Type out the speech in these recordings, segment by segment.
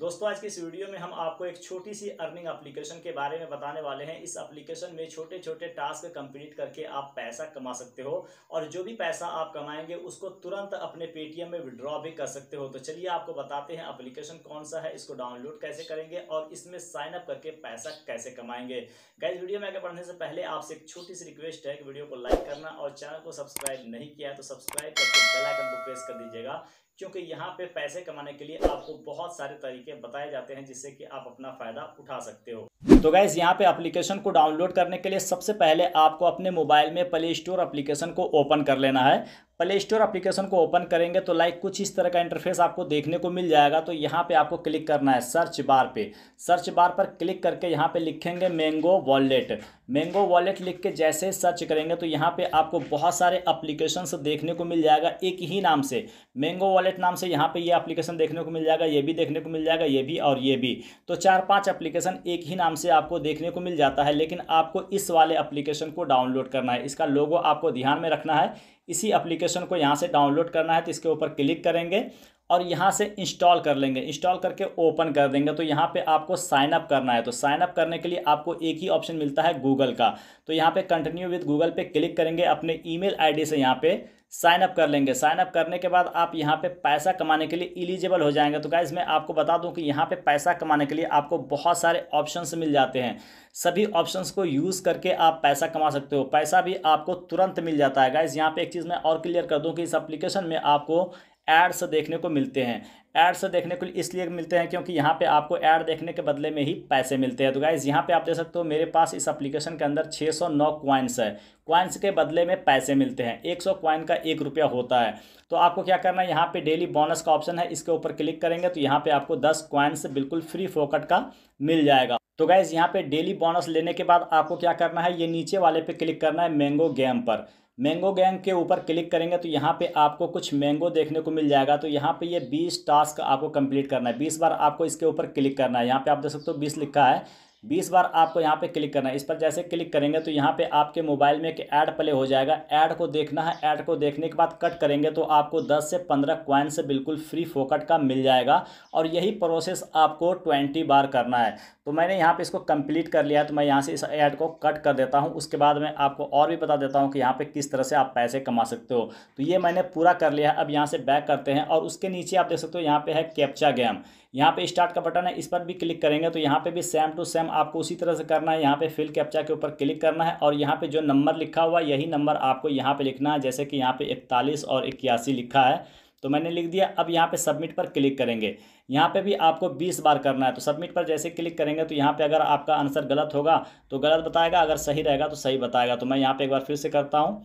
दोस्तों आज की इस वीडियो में हम आपको एक छोटी सी अर्निंग एप्लीकेशन के बारे में बताने वाले हैं इस एप्लीकेशन में छोटे छोटे टास्क कंप्लीट करके आप पैसा कमा सकते हो और जो भी पैसा आप कमाएंगे उसको तुरंत अपने पेटीएम में विड्रॉ भी कर सकते हो तो चलिए आपको बताते हैं एप्लीकेशन कौन सा है इसको डाउनलोड कैसे करेंगे और इसमें साइन अप करके पैसा कैसे कमाएंगे गैस वीडियो में आगे बढ़ने से पहले आपसे एक छोटी सी रिक्वेस्ट है कि वीडियो को लाइक करना और चैनल को सब्सक्राइब नहीं किया तो सब्सक्राइब करके बेलाइकन को प्रेस कर दीजिएगा क्योंकि यहाँ पे पैसे कमाने के लिए आपको बहुत सारे तरीके बताए जाते हैं जिससे कि आप अपना फ़ायदा उठा सकते हो तो गैस यहाँ पे एप्लीकेशन को डाउनलोड करने के लिए सबसे पहले आपको अपने मोबाइल में प्ले स्टोर एप्लीकेशन को ओपन कर लेना है प्ले स्टोर अप्लीकेशन को ओपन करेंगे तो लाइक कुछ इस तरह का इंटरफेस आपको देखने को मिल जाएगा तो यहाँ पे आपको क्लिक करना है सर्च बार पे सर्च बार पर क्लिक करके यहाँ पे लिखेंगे मैंगो वॉलेट मैंगो वॉलेट लिख के जैसे सर्च करेंगे तो यहाँ पे आपको बहुत सारे अप्लीकेशन देखने को मिल जाएगा एक ही नाम से मैंगो वॉलेट नाम से यहाँ पर ये अप्लीकेशन देखने को मिल जाएगा ये भी देखने को मिल जाएगा ये भी और ये भी तो चार पाँच अप्लीकेशन एक ही नाम से आपको देखने को मिल जाता है लेकिन आपको इस वाले अप्लीकेशन को डाउनलोड करना है इसका लोगो आपको ध्यान में रखना है इसी एप्लीकेशन को यहाँ से डाउनलोड करना है तो इसके ऊपर क्लिक करेंगे और यहाँ से इंस्टॉल कर लेंगे इंस्टॉल करके ओपन कर देंगे तो यहाँ पे आपको साइन अप करना है तो साइन अप करने के लिए आपको एक ही ऑप्शन मिलता है गूगल का तो यहाँ पे कंटिन्यू विद गूगल पे क्लिक करेंगे अपने ईमेल आईडी से यहाँ पे साइन अप कर लेंगे साइन अप करने के बाद आप यहाँ पे पैसा कमाने के लिए इलिजिबल हो जाएंगे तो गाइज़ मैं आपको बता दूँ कि यहाँ पे पैसा कमाने के लिए आपको बहुत सारे ऑप्शंस मिल जाते हैं सभी ऑप्शंस को यूज़ करके आप पैसा कमा सकते हो पैसा भी आपको तुरंत मिल जाता है गाइज़ यहाँ पे एक चीज़ मैं और क्लियर कर दूँ कि इस अप्लीकेशन में आपको एड्स देखने को मिलते हैं एड्स देखने को इसलिए मिलते हैं क्योंकि यहाँ पे आपको एड देखने के बदले में ही पैसे मिलते हैं तो गाइज़ यहाँ पे आप देख सकते हो मेरे पास इस एप्लीकेशन के अंदर 609 सौ नौ क्वाइंस है क्वाइंस के बदले में पैसे मिलते हैं 100 सौ क्वाइन का एक रुपया होता है तो आपको क्या करना है यहाँ पे डेली बोनस का ऑप्शन है इसके ऊपर क्लिक करेंगे तो यहाँ पर आपको दस क्वाइंस बिल्कुल फ्री फोकट का मिल जाएगा तो गाइज़ यहाँ पे डेली बोनस लेने के बाद आपको क्या करना है ये नीचे वाले पे क्लिक करना है मैंगो गेम पर मैंगो गैंग के ऊपर क्लिक करेंगे तो यहाँ पे आपको कुछ मैंगो देखने को मिल जाएगा तो यहाँ पे ये बीस 20 टास्क आपको कंप्लीट करना है 20 बार आपको इसके ऊपर क्लिक करना है यहाँ पे आप देख सकते हो 20 लिखा है बीस बार आपको यहाँ पे क्लिक करना है इस पर जैसे क्लिक करेंगे तो यहाँ पे आपके मोबाइल में एक ऐड प्ले हो जाएगा ऐड को देखना है ऐड को देखने के बाद कट करेंगे तो आपको 10 से 15 क्वाइन से बिल्कुल फ्री फोकट का मिल जाएगा और यही प्रोसेस आपको 20 बार करना है तो मैंने यहाँ पे इसको कंप्लीट कर लिया तो मैं यहाँ से इस ऐड को कट कर देता हूँ उसके बाद मैं आपको और भी बता देता हूँ कि यहाँ पे किस तरह से आप पैसे कमा सकते हो तो ये मैंने पूरा कर लिया है अब यहाँ से बैक करते हैं और उसके नीचे आप देख सकते हो यहाँ पे है कैप्चा गेम यहाँ पे स्टार्ट का बटन है इस पर भी क्लिक करेंगे तो यहाँ पे भी सेम टू सेम आपको उसी तरह से करना है यहाँ पे फिल कैप्चा के ऊपर क्लिक करना है और यहाँ पे जो नंबर लिखा हुआ है यही नंबर आपको यहाँ पे लिखना है जैसे कि यहाँ पे इकतालीस और इक्यासी लिखा है तो मैंने लिख दिया अब यहाँ पे सबमिट पर क्लिक करेंगे यहाँ पे भी आपको 20 बार करना है तो सबमिट पर जैसे क्लिक करेंगे तो यहाँ पे अगर आपका आंसर गलत होगा तो गलत बताएगा अगर सही रहेगा तो सही बताएगा तो मैं यहाँ पे एक बार फिर से करता हूँ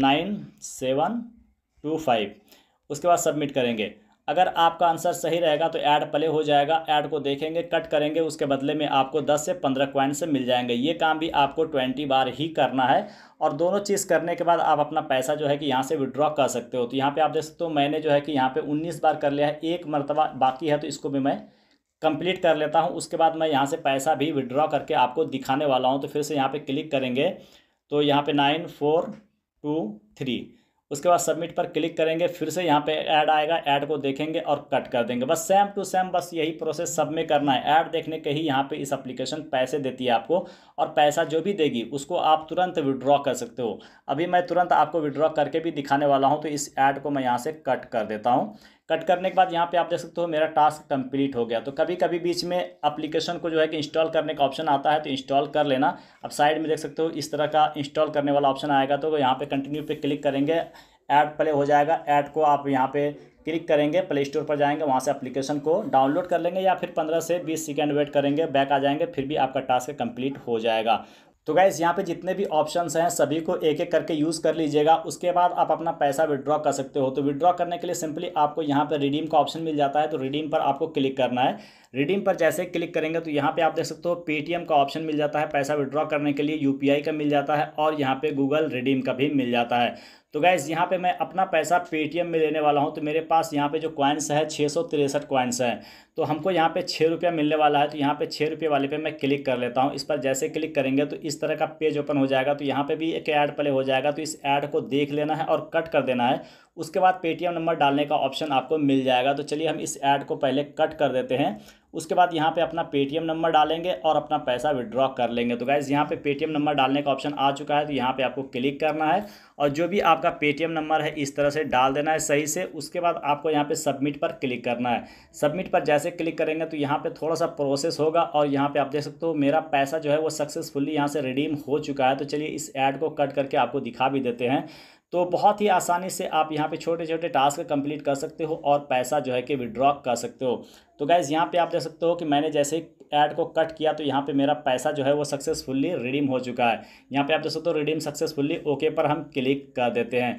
नाइन सेवन टू फाइव उसके बाद सबमिट करेंगे अगर आपका आंसर सही रहेगा तो ऐड प्ले हो जाएगा ऐड को देखेंगे कट करेंगे उसके बदले में आपको 10 से 15 क्वाइंट से मिल जाएंगे ये काम भी आपको 20 बार ही करना है और दोनों चीज़ करने के बाद आप अपना पैसा जो है कि यहाँ से विड्रॉ कर सकते हो तो यहाँ पे आप देख सकते हो मैंने जो है कि यहाँ पे 19 बार कर लिया है एक मरतबा बाकी है तो इसको भी मैं कंप्लीट कर लेता हूँ उसके बाद मैं यहाँ से पैसा भी विड्रॉ करके आपको दिखाने वाला हूँ तो फिर से यहाँ पर क्लिक करेंगे तो यहाँ पर नाइन फोर टू थ्री उसके बाद सबमिट पर क्लिक करेंगे फिर से यहाँ पे ऐड आएगा ऐड को देखेंगे और कट कर देंगे बस सेम टू सेम बस यही प्रोसेस सब में करना है ऐड देखने के ही यहाँ पे इस एप्लीकेशन पैसे देती है आपको और पैसा जो भी देगी उसको आप तुरंत विड्रॉ कर सकते हो अभी मैं तुरंत आपको विड्रॉ करके भी दिखाने वाला हूँ तो इस ऐड को मैं यहाँ से कट कर देता हूँ कट करने के बाद यहाँ पे आप देख सकते हो मेरा टास्क कंप्लीट हो गया तो कभी कभी बीच में एप्लीकेशन को जो है कि इंस्टॉल करने का ऑप्शन आता है तो इंस्टॉल कर लेना अब साइड में देख सकते हो इस तरह का इंस्टॉल करने वाला ऑप्शन आएगा तो यहाँ पे कंटिन्यू पे क्लिक करेंगे ऐड प्ले हो जाएगा ऐड को आप यहाँ पर क्लिक करेंगे प्ले स्टोर पर जाएंगे वहाँ से एप्लीकेशन को डाउनलोड कर लेंगे या फिर पंद्रह से बीस सेकेंड वेट करेंगे बैक आ जाएंगे फिर भी आपका टास्क कंप्लीट हो जाएगा तो गैस यहाँ पे जितने भी ऑप्शंस हैं सभी को एक एक करके यूज़ कर लीजिएगा उसके बाद आप अपना पैसा विड्रॉ कर सकते हो तो विड्रॉ करने के लिए सिंपली आपको यहाँ पर रिडीम का ऑप्शन मिल जाता है तो रिडीम पर आपको क्लिक करना है रिडीम पर जैसे क्लिक करेंगे तो यहाँ पे आप देख सकते हो पेटीएम का ऑप्शन मिल जाता है पैसा विड्रॉ करने के लिए यू का मिल जाता है और यहाँ पर गूगल रिडीम का भी मिल जाता है तो गाइज़ यहाँ पे मैं अपना पैसा पेटीएम में लेने वाला हूँ तो मेरे पास यहाँ पे जो कॉइन्स है छः सौ तिरसठ कॉइन्स हैं तो हमको यहाँ पे छः रुपया मिलने वाला है तो यहाँ पे छः रुपये वाले पे मैं क्लिक कर लेता हूँ इस पर जैसे क्लिक करेंगे तो इस तरह का पेज ओपन हो जाएगा तो यहाँ पे भी एक ऐड प्ले हो जाएगा तो इस ऐड को देख लेना है और कट कर देना है उसके बाद पेटीएम नंबर डालने का ऑप्शन आपको मिल जाएगा तो चलिए हम इस ऐड को पहले कट कर देते हैं उसके बाद यहाँ पे अपना पेटीएम नंबर डालेंगे और अपना पैसा विड्रॉ कर लेंगे तो गाइज़ यहाँ पे पेटीएम नंबर डालने का ऑप्शन आ चुका है तो यहाँ पे आपको क्लिक करना है और जो भी आपका पेटीएम नंबर है इस तरह से डाल देना है सही से उसके बाद आपको यहाँ पे सबमिट पर क्लिक करना है सबमिट पर जैसे क्लिक करेंगे तो यहाँ पे थोड़ा सा प्रोसेस होगा और यहाँ पे आप देख सकते हो मेरा पैसा जो है वो सक्सेसफुली यहाँ से रिडीम हो चुका है तो चलिए इस एड को कट करके आपको दिखा भी देते हैं तो बहुत ही आसानी से आप यहाँ पे छोटे छोटे टास्क कंप्लीट कर सकते हो और पैसा जो है कि विड्रॉ कर सकते हो तो गैज़ यहाँ पे आप देख सकते हो कि मैंने जैसे ऐड को कट किया तो यहाँ पे मेरा पैसा जो है वो सक्सेसफुली रिडीम हो चुका है यहाँ पे आप देख सकते हो रिडीम सक्सेसफुली ओके पर हम क्लिक कर देते हैं